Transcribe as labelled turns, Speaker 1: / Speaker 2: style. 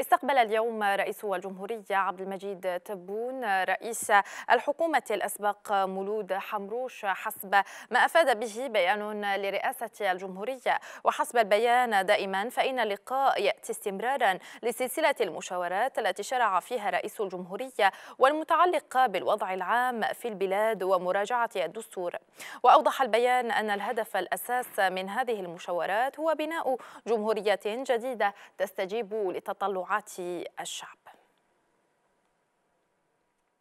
Speaker 1: استقبل اليوم رئيس الجمهورية عبد المجيد تبون رئيس الحكومة الأسبق مولود حمروش حسب ما أفاد به بيان لرئاسة الجمهورية وحسب البيان دائما فإن اللقاء يأتي استمرارا لسلسلة المشاورات التي شرع فيها رئيس الجمهورية والمتعلقة بالوضع العام في البلاد ومراجعة الدستور وأوضح البيان أن الهدف الأساس من هذه المشاورات هو بناء جمهورية جديدة تستجيب لتطلعات تطلعات الشعب